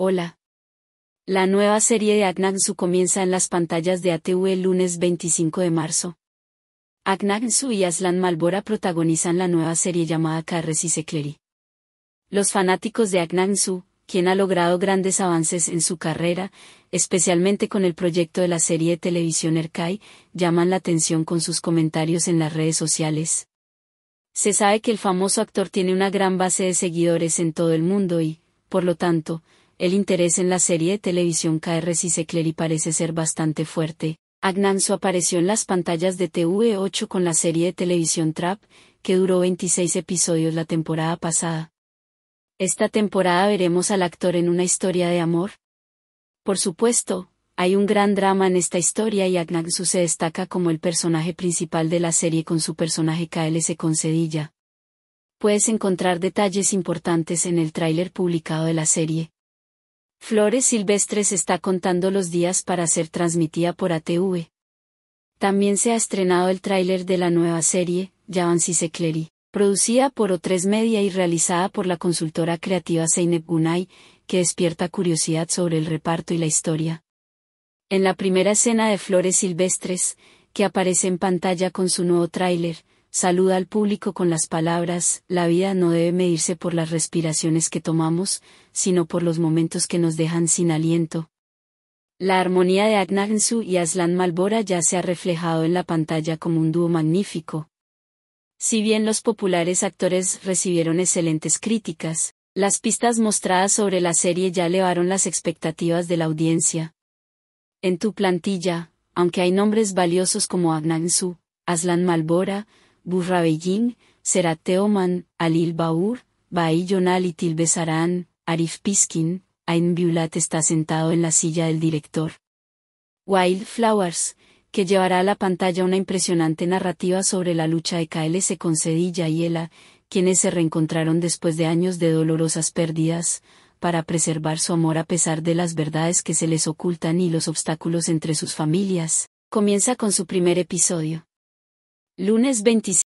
Hola. La nueva serie de Su comienza en las pantallas de ATV el lunes 25 de marzo. su y Aslan Malbora protagonizan la nueva serie llamada Carres y Los fanáticos de Su, quien ha logrado grandes avances en su carrera, especialmente con el proyecto de la serie de televisión Erkai, llaman la atención con sus comentarios en las redes sociales. Se sabe que el famoso actor tiene una gran base de seguidores en todo el mundo y, por lo tanto, el interés en la serie de televisión KRC y parece ser bastante fuerte. Agnanzo apareció en las pantallas de TV8 con la serie de televisión Trap, que duró 26 episodios la temporada pasada. Esta temporada veremos al actor en una historia de amor. Por supuesto, hay un gran drama en esta historia y Su se destaca como el personaje principal de la serie con su personaje KLC con Cedilla. Puedes encontrar detalles importantes en el tráiler publicado de la serie. Flores Silvestres está contando los días para ser transmitida por ATV. También se ha estrenado el tráiler de la nueva serie, Yavansi Secleri, producida por O3 Media y realizada por la consultora creativa Zeynep Gunay, que despierta curiosidad sobre el reparto y la historia. En la primera escena de Flores Silvestres, que aparece en pantalla con su nuevo tráiler, saluda al público con las palabras, la vida no debe medirse por las respiraciones que tomamos, sino por los momentos que nos dejan sin aliento. La armonía de agnansú y Aslan Malbora ya se ha reflejado en la pantalla como un dúo magnífico. Si bien los populares actores recibieron excelentes críticas, las pistas mostradas sobre la serie ya elevaron las expectativas de la audiencia. En tu plantilla, aunque hay nombres valiosos como Su, Aslan Malbora, Burrabellín, Serateoman, Alil Baur, Baillonal y Arif Piskin, Ain Biulat está sentado en la silla del director. Wildflowers, que llevará a la pantalla una impresionante narrativa sobre la lucha de KLC con Cedilla y Ela, quienes se reencontraron después de años de dolorosas pérdidas, para preservar su amor a pesar de las verdades que se les ocultan y los obstáculos entre sus familias. Comienza con su primer episodio. Lunes 25